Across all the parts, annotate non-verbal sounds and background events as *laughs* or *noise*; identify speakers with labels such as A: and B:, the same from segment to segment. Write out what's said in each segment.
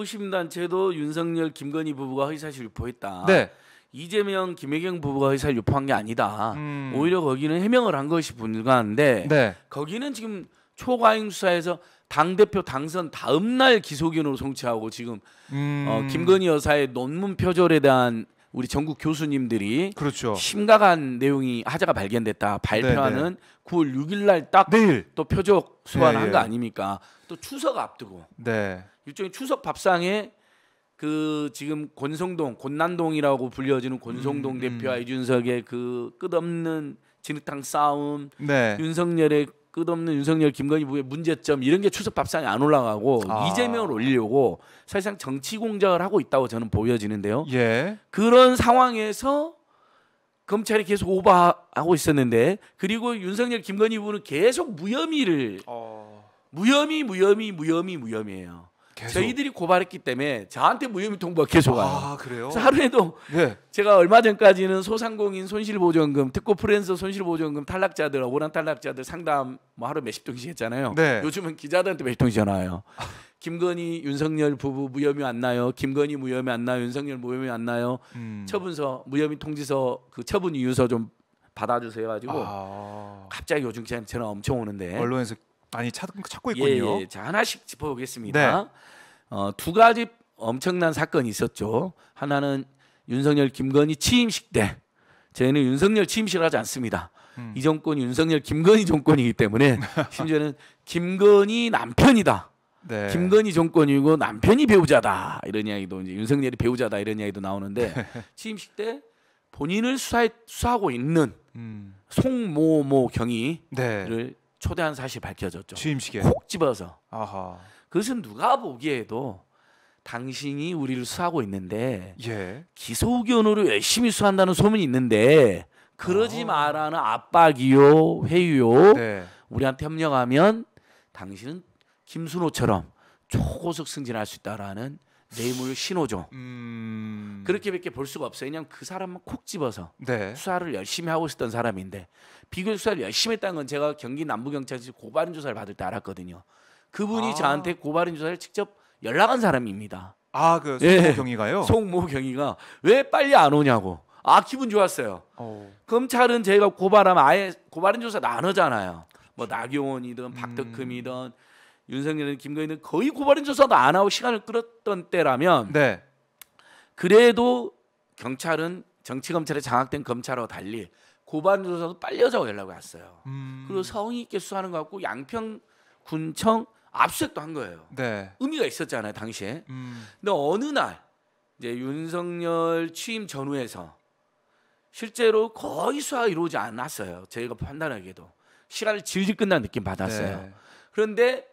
A: 호심단체도 윤석열 김건희 부부가 허위사실 유포했다. 네. 이재명 김혜경 부부가 허위사실 유포한 게 아니다. 음. 오히려 거기는 해명을 한 것이 분명한데 네. 거기는 지금 초과잉 수사에서 당 대표 당선 다음 날 기소견으로 송치하고 지금 음. 어, 김건희 여사의 논문 표절에 대한 우리 전국 교수님들이 그렇죠. 심각한 내용이 하자가 발견됐다 네, 네. 발표하는 네네. 9월 6일 날 딱 또 표적 소환한 네, 거 예. 아닙니까? 또 추석 앞두고 네. 일종의 추석 밥상에 그 지금 권성동 곤난동이라고 불려지는 권성동 음, 음, 대표와 이준석의 그 끝없는 진흙탕 싸움 네. 윤석열의 끝없는 윤석열 김건희 부의 문제점 이런 게 추석 밥상에 안 올라가고 아. 이재명을 올리려고 사실상 정치 공작을 하고 있다고 저는 보여지는데요. 예. 그런 상황에서 검찰이 계속 오바하고 있었는데 그리고 윤석열 김건희 부는 계속 무혐의를 어. 무혐의 무혐의 무혐의 무혐의예요. 계속. 저희들이 고발했기 때문에 저한테 무혐의 통보가 계속 와요. 아 그래요? 하루에도 네. 제가 얼마 전까지는 소상공인 손실보전금, 특고 프랜서 손실보전금 탈락자들, 억울한 탈락자들 상담 뭐 하루 몇십 통씩 했잖아요. 네. 요즘은 기자들한테 몇십 통씩 전화와요. *laughs* 김건희 윤석열 부부 무혐의 안 나요. 김건희 무혐의 안 나요. 윤석열 무혐의 안 나요. 음. 처분서 무혐의 통지서 그 처분 이유서 좀 받아주세요 가지고 아. 갑자기 요즘 전화 엄청 오는데 언론에서 많이 찾, 고 예, 있군요. 예, 예. 자, 하나씩 짚어보겠습니다. 네. 어, 두 가지 엄청난 사건이 있었죠. 하나는 윤석열 김건희 취임식 때 저희는 윤석열 취임식을 하지 않습니다. 음. 이 정권이 윤석열 김건희 정권이기 때문에 *laughs* 심지어는 김건희 남편이다. 네. 김건희 정권이고 남편이 배우자다 이런 이야기도 이제 윤석열이 배우자다 이런 이야기도 나오는데 네. *laughs* 취임식 때 본인을 수사해, 수사하고 있는 음. 송모모 경위를 네. 초대한 사실 밝혀졌죠. 취임식에 콕 집어서. 아하. 그것은 누가 보기에도 당신이 우리를 수하고 있는데 예. 기소 의견으로 열심히 수한다는 소문이 있는데 그러지 아. 마라는 압박이요 회유요 네. 우리한테 협력하면 당신은 김순호처럼 초고속 승진할 수 있다라는 뇌물 신호죠. 음... 그렇게밖에 볼 수가 없어요. 왜냐하면 그 사람만 콕 집어서 네. 수사를 열심히 하고 있었던 사람인데 비교 수사를 열심히 했다는 건 제가 경기 남부경찰서 고발인 조사를 받을 때 알았거든요. 그분이 아... 저한테 고발인 조사를 직접 연락한 사람입니다. 아, 그 송모 경위가요? 예, 송모 경위가 왜 빨리 안 오냐고. 아, 기분 좋았어요. 오. 어. 검찰은 제가 고발하면 아예 고발인 조사 나누잖아요. 뭐 그렇죠. 나경원이든 박덕흠이든 음... 윤석열은 김건희는 거의 고발인 조사도 안 하고 시간을 끌었던 때라면 네. 그래도 경찰은 정치 검찰에 장악된 검찰하고 달리 고발인 조사도 빨리 여자고 연락이 왔어요. 음. 그리고 성의 있게 수사하는 것 같고 양평 군청 압수색도 한 거예요. 네. 의미가 있었잖아요 당시에. 음. 근데 어느 날 이제 윤석열 취임 전후에서 실제로 거의 수사가 이루어지 않았어요. 저희가 판단하기에도 시간을 질질 끝난 느낌 받았어요. 네. 그런데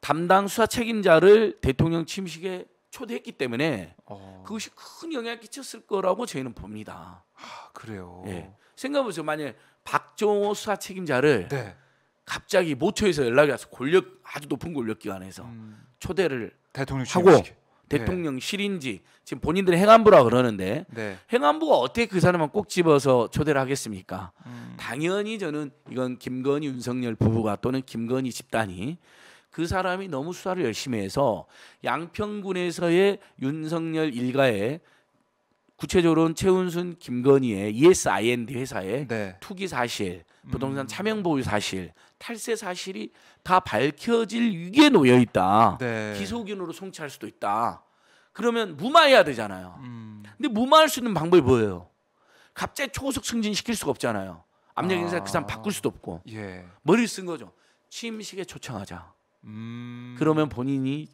A: 담당 수사 책임자를 대통령 침식에 초대했기 때문에 어. 그것이 큰 영향을 끼쳤을 거라고 저희는 봅니다. 아, 그래요. 예. 생각해보세요. 만약 에 박정호 수사 책임자를 네. 갑자기 모처에서 연락이 와서 권력 아주 높은 권력기관에서 음. 초대를 대통령 하고 대통령실인지 네. 지금 본인들이 행안부라 그러는데 네. 행안부가 어떻게 그 사람만 꼭 집어서 초대를 하겠습니까? 음. 당연히 저는 이건 김건희 윤석열 부부가 또는 김건희 집단이 그 사람이 너무 수사를 열심히 해서 양평군에서의 윤석열 일가의 구체적으로는 최운순 김건희의 ESIND 회사의 네. 투기 사실, 음. 부동산 차명 보유 사실, 탈세 사실이 다 밝혀질 위기에 놓여 있다. 네. 기소균으로 송치할 수도 있다. 그러면 무마해야 되잖아요. 음. 근데 무마할 수 있는 방법이 뭐예요? 갑자기 초속 고 승진시킬 수가 없잖아요. 압력 인사 아. 그 사람 바꿀 수도 없고. 아, 예. 머리를 쓴 거죠. 취임식에 초청하자. 음... 그러면 본인이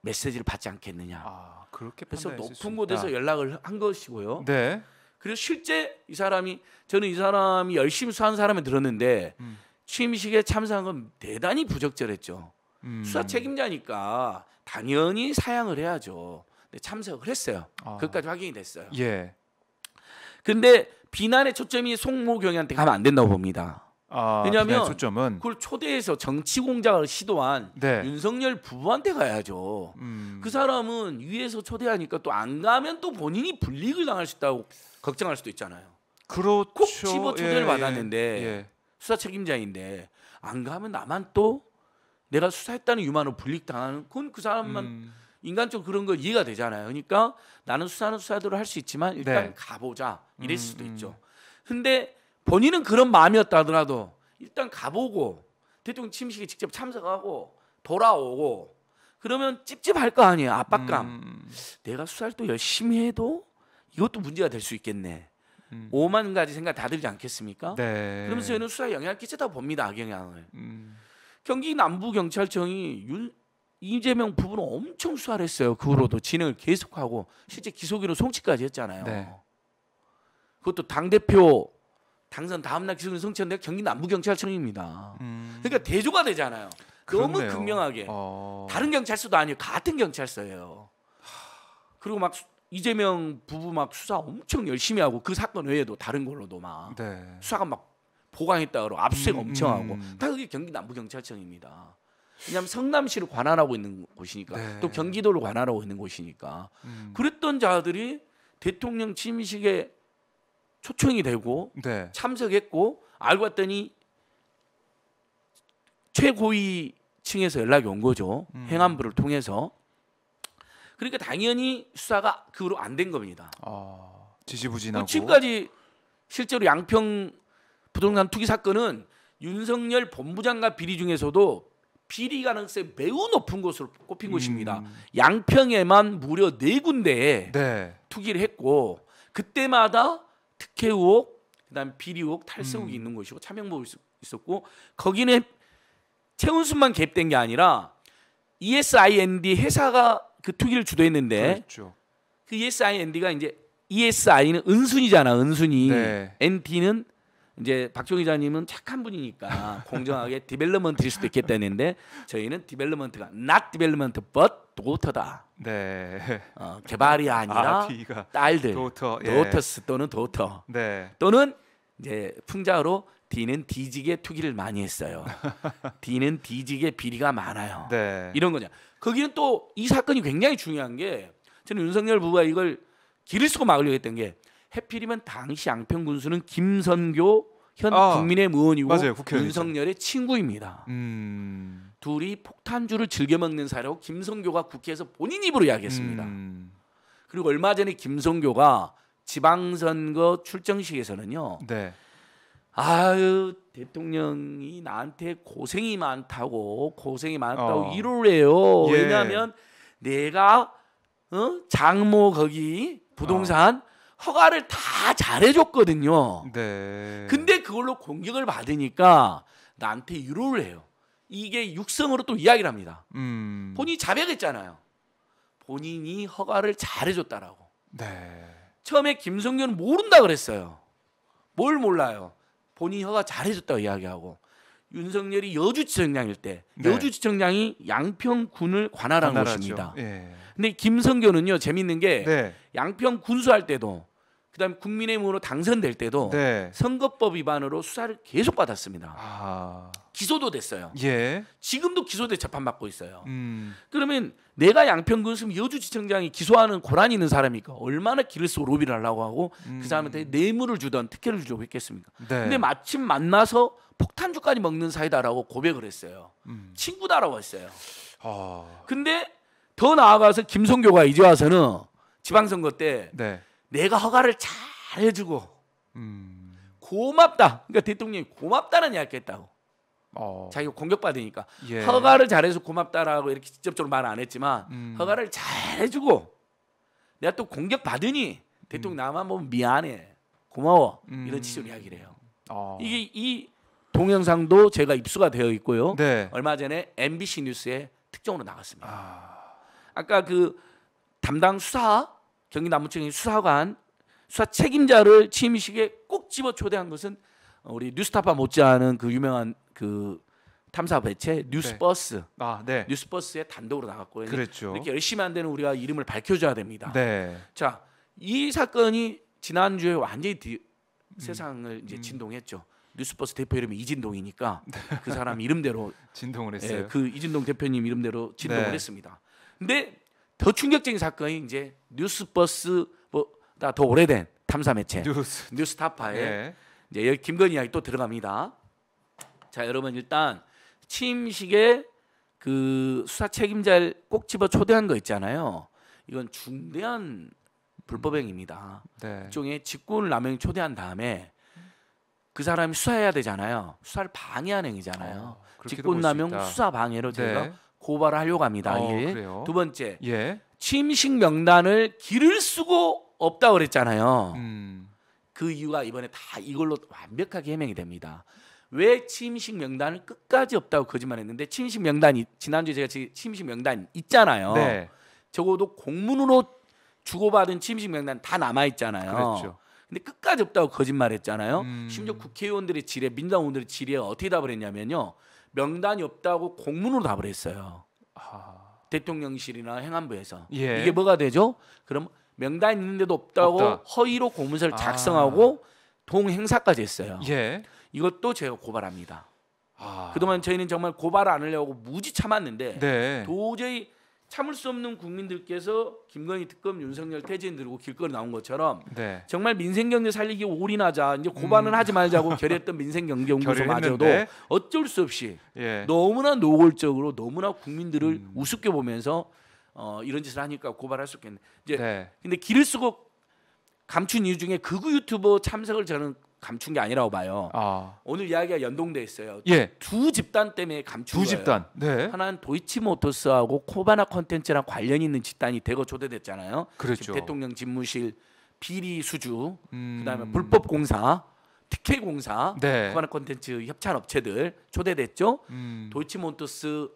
A: 메시지를 받지 않겠느냐. 아, 그렇게 그래서 높은 곳에서 연락을 한 것이고요. 네. 그리고 실제 이 사람이 저는 이 사람이 열심히 수한 사람을 들었는데 음. 취임식에 참석한 건 대단히 부적절했죠. 음. 수사 책임자니까 당연히 사양을 해야죠. 근데 참석을 했어요. 아. 그것까지 확인이 됐어요. 예. 근데 비난의 초점이 송모경이한테 가면 안 된다고 봅니다. 아, 왜냐하면 초점은 그걸 초대해서 정치 공작을 시도한 네. 윤석열 부부한테 가야죠. 음. 그 사람은 위에서 초대하니까 또 안 가면 또 본인이 불이익을 당할 수 있다고 걱정할 수도 있잖아요. 그렇죠. 꼭 집어 초대를 예, 받았는데 예. 예. 수사 책임자인데 안 가면 나만 또 내가 수사했다는 유만으로 불이익 당하는 그건 그 사람만 음. 인간적 그런 거 이해가 되잖아요. 그러니까 나는 수사는 수사대로 할 수 있지만 일단 네. 가보자 이랬을 수도 음, 음. 있죠. 근데 본인은 그런 마음이었다 하더라도 일단 가보고 대통령 침식에 직접 참석하고 돌아오고 그러면 찝찝할 거 아니에요 압박감 음. 내가 수사를 또 열심히 해도 이것도 문제가 될 수 있겠네 음. 5만 가지 생각 다 들지 않겠습니까 네. 그러면서 저는 수사에 영향을 끼쳤다고 봅니다 악영향을 음. 경기 남부경찰청이 윤, 이재명 부부는 엄청 수사를 했어요 그 후로도 진행을 계속하고 실제 기소기로 송치까지 했잖아요 네. 그것도 당대표 당선 다음날 기소는 성취한데 경기 남부경찰청입니다. 음. 그러니까 대조가 되잖아요. 그렇네요. 너무 극명하게 어... 다른 경찰서도 아니에 같은 경찰서예요. 그리고 막 이재명 부부 막 수사 엄청 열심히 하고 그 사건 외에도 다른 걸로도 막 네. 수사가 막 보강했다 그러고 압수수색 음, 엄청 음, 하고 음. 다 그게 경기 남부경찰청입니다. 왜냐하면 성남시를 관할하고 있는 곳이니까 네. 또 경기도를 관할하고 있는 곳이니까 음. 그랬던 자들이 대통령 취임식에 초청이 되고 네. 참석했고 알고 봤더니 최고위층에서 연락이 온 거죠. 음. 행안부를 통해서. 그러니까 당연히 수사가 그 후로 안 된 겁니다. 아, 지지부진하고. 지금까지 실제로 양평 부동산 투기 사건은 윤석열 본부장과 비리 중에서도 비리 가능성이 매우 높은 것으로 꼽힌 음. 곳입니다. 양평에만 무려 네 군데에 네. 투기를 했고 그때마다 특혜 의혹, 그다음 비리 의혹, 탈세 의혹이 음. 있는 것이고 차명법이 있었고 거기는 최은순만 개입된 게 아니라 ESIND 회사가 그 투기를 주도했는데 그렇죠. 그 ESIND가 이제 ESI는 은순이잖아, 은순이. 네. NT는 이제 박종 기자님은 착한 분이니까 *laughs* 공정하게 디벨로먼트일 수도 있겠다는데 저희는 디벨로먼트가 not development but 도터다. 네. 어, 개발이 아니라 아, 딸들. 도터. 예. 도터스 또는 도터. 네. 또는 이제 풍자로 D는 D직에 투기를 많이 했어요. *laughs* D는 D직에 비리가 많아요. 네. 이런 거냐. 거기는 또 이 사건이 굉장히 중요한 게 저는 윤석열 부부가 이걸 기를 쓰고 막으려고 했던 게 해필이면 당시 양평군수는 김선교 현 아, 국민의힘 의원이고 맞아요, 윤석열의 친구입니다. 음... 둘이 폭탄주를 즐겨 먹는 사이라고 김성교가 국회에서 본인 입으로 이야기했습니다. 음... 그리고 얼마 전에 김성교가 지방선거 출정식에서는요. 네. 아유 대통령이 나한테 고생이 많다고 고생이 많다고 어. 이로래요. 예. 왜냐하면 내가 어? 장모 거기 부동산 어. 허가를 다 잘해줬거든요. 네. 근데 그걸로 공격을 받으니까 나한테 유로를 해요. 이게 육성으로 또 이야기를 합니다. 음. 본인이 자백했잖아요. 본인이 허가를 잘해줬다라고. 네. 처음에 김성균은 모른다 그랬어요. 뭘 몰라요? 본인이 허가 잘해줬다고 이야기하고 윤석열이 여주지청장일 때 네. 여주지청장이 양평군을 관할한 관할하죠. 곳입니다. 예. 근데 김성교는요 재밌는 게 네. 양평 군수할 때도 그다음 에 국민의힘으로 당선될 때도 네. 선거법 위반으로 수사를 계속 받았습니다. 아... 기소도 됐어요. 예. 지금도 기소돼 재판받고 있어요. 음... 그러면 내가 양평군수면 여주지청장이 기소하는 고난이 있는 사람이니까 얼마나 길을 쓰고 로비를 하려고 하고 그 음... 그 사람한테 뇌물을 주던 특혜를 주려고 했겠습니까? 네. 근데 마침 만나서 폭탄주까지 먹는 사이다라고 고백을 했어요. 음. 친구다라고 했어요. 어... 근데 더 나아가서 김성교가 이제 와서는 지방선거 때 네. 내가 허가를 잘 해주고 음... 고맙다. 그러니까 대통령이 고맙다는 이야기했다고. 어... 자기가 공격받으니까 예. 허가를 잘해서 고맙다라고 이렇게 직접적으로 말 안 했지만 음... 허가를 잘 해주고 내가 또 공격받으니 대통령 음. 나만 보면 미안해 고마워 이런 음. 취지로 이야기를 해요. 어... 이게 이 동영상도 제가 입수가 되어 있고요. 네. 얼마 전에 MBC 뉴스에 특종으로 나갔습니다. 아... 까그 담당 수사 경기 남부청의 수사관 수사 책임자를 취임식에 꼭 집어 초대한 것은 우리 뉴스타파 못지않은 그 유명한 그 탐사 배체 뉴스버스 네. 아, 네. 뉴스버스에 단독으로 나갔고요. 그렇죠. 이렇게 열심히 안 되는 우리가 이름을 밝혀줘야 됩니다. 네. 자, 이 사건이 지난주에 완전히 디, 음. 세상을 이제 음. 진동했죠. 뉴스버스 대표 이름이 이진동이니까 그 사람 이름대로 *laughs* 진동을 했어요. 예, 그 이진동 대표님 이름대로 진동을 네. 했습니다. 근데 더 충격적인 사건이 이제 뉴스버스보다 뭐 더 오래된 탐사 매체 뉴스. 뉴스타파에 예. 이제 여기 김건희 이야기 또 들어갑니다. 자 여러분 일단 취임식에 그 수사 책임자를 꼭 집어 초대한 거 있잖아요. 이건 중대한 불법행위입니다. 네. 일종의 직권 남용 초대한 다음에 그 사람이 수사해야 되잖아요. 수사를 방해하는 행위잖아요. 어, 직권남용 수사 방해로 제가 네. 고발을 하려고 합니다. 어, 예. 두 번째, 예. 침식 명단을 기를 수고 없다 고 그랬잖아요. 음. 그 이유가 이번에 다 이걸로 완벽하게 해명이 됩니다. 왜 침식 명단을 끝까지 없다고 거짓말했는데 침식 명단이 지난주에 제가 침식 명단 있잖아요. 네. 적어도 공문으로 주고받은 침식 명단 다 남아 있잖아요. 그렇죠. 근데 끝까지 없다고 거짓말했잖아요. 음. 심지어 국회의원들의 질의 민주당원들의 질에 의 어떻게 답을 했냐면요. 명단이 없다고 공문으로 답을 했어요. 아. 대통령실이나 행안부에서 예. 이게 뭐가 되죠? 그럼 명단 있는데도 없다고 없다. 허위로 공문서를 아. 작성하고 동행사까지 했어요. 예. 이것도 제가 고발합니다. 아. 그동안 저희는 정말 고발 안 하려고 무지 참았는데 네. 도저히 참을 수 없는 국민들께서 김건희 특검 윤석열 퇴진 들고 길거리 나온 것처럼 네. 정말 민생 경제 살리기 올인하자 이제 고발은 음. 하지 말자고 *laughs* 결의했던 민생 경제 연구소마저도 어쩔 수 없이 예. 너무나 노골적으로 너무나 국민들을 음. 우습게 보면서 어, 이런 짓을 하니까 고발할 수 있겠네. 이제 네. 근데 길을 쓰고 감춘 이유 중에 극우 유튜버 참석을 저는 감춘 게 아니라고 봐요. 아. 오늘 이야기가 연동돼 있어요. 예. 두 집단 때문에 감춘 두 거예요. 집단. 네. 하나는 도이치모터스하고 코바나 컨텐츠랑 관련 있는 집단이 대거 초대됐잖아요 그렇죠. 대통령 집무실 비리 수주, 음... 그다음에 불법 공사, 특혜 공사, 네. 코바나 컨텐츠 협찬 업체들 초대됐죠. 음... 도이치모터스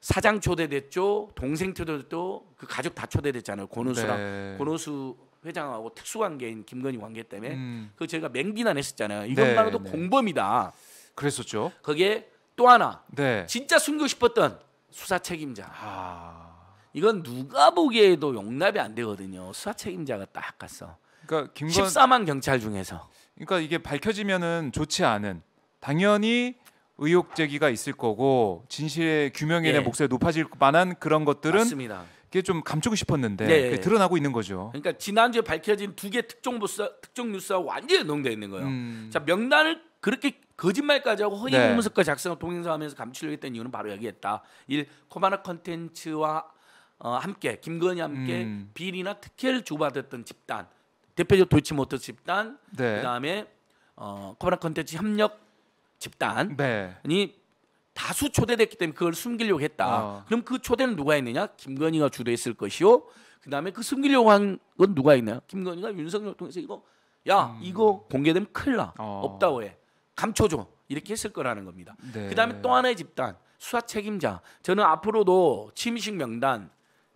A: 사장 초대됐죠. 동생 초대됐죠. 그 가족 다 초대됐잖아요. 권호수랑 네. 권호수 회장하고 특수관계인 김건희 관계 때문에 음. 그 저희가 맹비난했었잖아요. 이것만으로도 네, 네, 공범이다. 그랬었죠. 그게 또 하나 네. 진짜 숨기고 싶었던 수사 책임자. 아... 이건 누가 보기에도 용납이 안 되거든요. 수사 책임자가 딱 갔어. 그러니까 김건... 14만 경찰 중에서. 그러니까 이게 밝혀지면은 좋지 않은 당연히 의혹 제기가 있을 거고 진실의 규명에 대한 예. 목소리 높아질 만한 그런 것들은 맞습니다. 그게 좀 감추고 싶었는데 네. 드러나고 있는 거죠. 그러니까 지난주에 밝혀진 두 개 특정 뉴스 특정 뉴스와 완전히 연동돼 있는 거예요. 음. 자 명단을 그렇게 거짓말까지 하고 허위 네. 문서까지 작성을 동영상하면서 감추려고 했던 이유는 바로 여기였다. 일코마나 컨텐츠와 어, 함께 김건희 함께 음. 비리나 특혜를 주고받았던 집단 대표적 도치모터 집단 네. 그다음에 어, 코마나 컨텐츠 협력 집단이 네. 다수 초대됐기 때문에 그걸 숨기려고 했다. 어. 그럼 그 초대는 누가 했느냐? 김건희가 주도했을 것이요. 그다음에 그 숨기려고 한 건 누가 했나요 김건희가 윤석열 통해서 이거 야 음. 이거 공개되면 큰일 나 어. 없다고 해 감춰줘 이렇게 했을 거라는 겁니다. 네. 그다음에 또 하나의 집단 수사 책임자 저는 앞으로도 침식 명단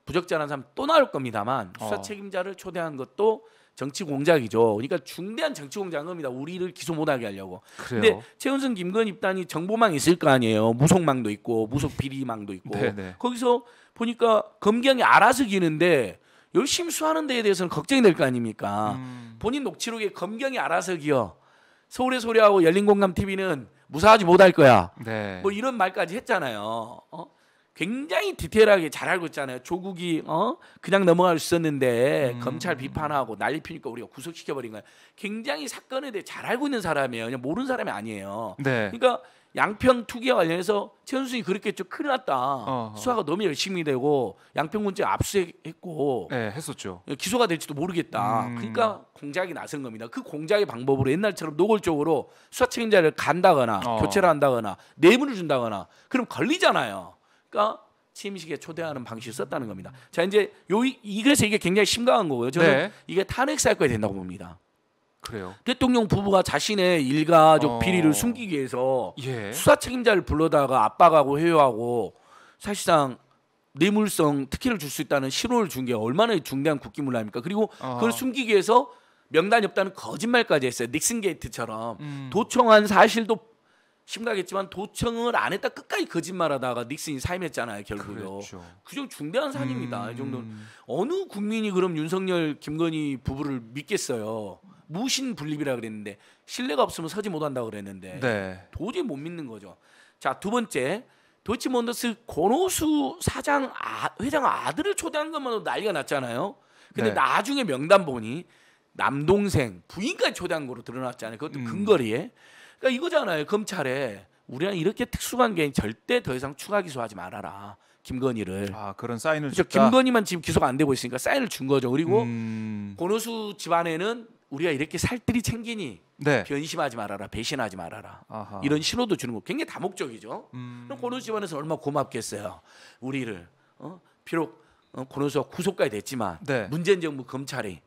A: 부적절한 사람 또 나올 겁니다만 수사 어. 책임자를 초대한 것도 정치 공작이죠. 그러니까 중대한 정치 공작입니다. 우리를 기소 못하게 하려고. 그래요? 근데 최은순 김건 입단이 정보망 있을 거 아니에요. 무속망도 있고 무속 비리망도 있고. 네, 네. 거기서 보니까 검경이 알아서 기는데 열심히 수하는 데에 대해서는 걱정이 될 거 아닙니까? 음. 본인 녹취록에 검경이 알아서 기어 서울의 소리하고 열린공감 TV는 무사하지 못할 거야. 네. 뭐 이런 말까지 했잖아요. 어? 굉장히 디테일하게 잘 알고 있잖아요. 조국이 어 그냥 넘어갈 수 있었는데 음. 검찰 비판하고 난리 피니까 우리가 구속시켜 버린 거야. 굉장히 사건에 대해 잘 알고 있는 사람이에요. 그냥 모르는 사람이 아니에요. 네. 그러니까 양평 투기와 관련해서 최은순이 그렇게좀 큰일 났다. 어허. 수사가 너무 열심히 되고 양평군청 압수했고 네, 했었죠. 기소가 될지도 모르겠다. 음. 그러니까 공작이 나선 겁니다. 그 공작의 방법으로 옛날처럼 노골적으로 수사 책임자를 간다거나 어. 교체를 한다거나 내분을 준다거나 그럼 걸리잖아요. 그러니까 임식에 초대하는 방식을 썼다는 겁니다. 자 이제 요이래서 이게 굉장히 심각한 거고요. 저는 네. 이게 탄핵 사건이 된다고 봅니다. 그래요. 대통령 부부가 자신의 일가족 어... 비리를 숨기기 위해서 예. 수사 책임자를 불러다가 압박하고 회유하고 사실상 뇌물성 특혜를 줄 수 있다는 신호를 준 게 얼마나 중대한 국기문란입니까? 그리고 어. 그걸 어... 숨기기 위해서 명단이 없다는 거짓말까지 했어요. 닉슨 게이트처럼 음... 도청한 사실도 심각했지만 도청을 안 했다 끝까지 거짓말하다가 닉슨이 사임했잖아요 결국요. 그렇죠. 그중 중대한 사입니다. 음... 이 정도는 어느 국민이 그럼 윤석열 김건희 부부를 믿겠어요. 무신 분립이라 그랬는데 신뢰가 없으면 서지 못한다 그랬는데 네. 도저히 못 믿는 거죠. 자두 번째 도치몬더스 권오수 사장 아, 회장 아들을 초대한 것만으로 난리가 났잖아요. 근데 네. 나중에 명단 보니 남동생 부인까지 초대한 거로 드러났잖아요. 그것도 음. 근거리에. 그러니까 이거잖아요. 검찰에 우리랑 이렇게 특수관계인 절대 더 이상 추가 기소하지 말아라. 김건희를 아 그런 사인을 그렇죠? 줬다. 김건희만 지금 기소가 안 되고 있으니까 사인을 준 거죠. 그리고 음... 권호수 집안에는 우리가 이렇게 살뜰히 챙기니 네. 변심하지 말아라, 배신하지 말아라 아하. 이런 신호도 주는 거 굉장히 다목적이죠. 음... 그럼 권호수 집안에서 얼마 나 고맙겠어요. 우리를 어? 비록 어, 권호수가 구속까지 됐지만 네. 문재인 정부 검찰이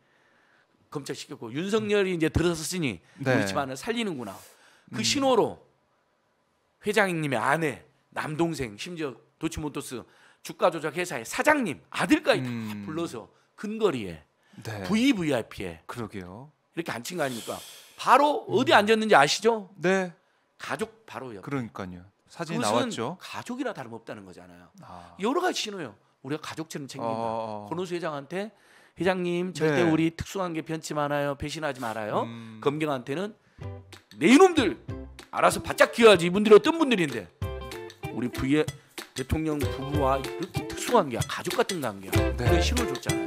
A: 검찰 시켰고 윤석열이 음. 이제 들어섰으니 네. 우리 집안을 살리는구나. 그 음. 신호로 회장님의 아내, 남동생, 심지어 도치모토스 주가 조작 회사의 사장님 아들까지 다 음. 불러서 근거리에 네. VVIP에 그러게요. 이렇게 앉힌 거 아닙니까? 바로 어디 음. 앉았는지 아시죠? 네. 가족 바로 옆. 그러니까요. 사진 나왔죠. 가족이라 다름없다는 거잖아요. 아. 여러 가지 신호요. 우리가 가족처럼 챙긴다. 어. 어, 어. 권호수 회장한테 회장님 절대 네. 우리 특수한 게 변치 말아요. 배신하지 말아요. 음. 검경한테는 내 이놈들 알아서 바짝 기어야지 이분들이 어떤 분들인데 우리 부의 대통령 부부와 이렇게 특수한 게 가족 같은 관계야. 네. 그게 싫어줬잖아요.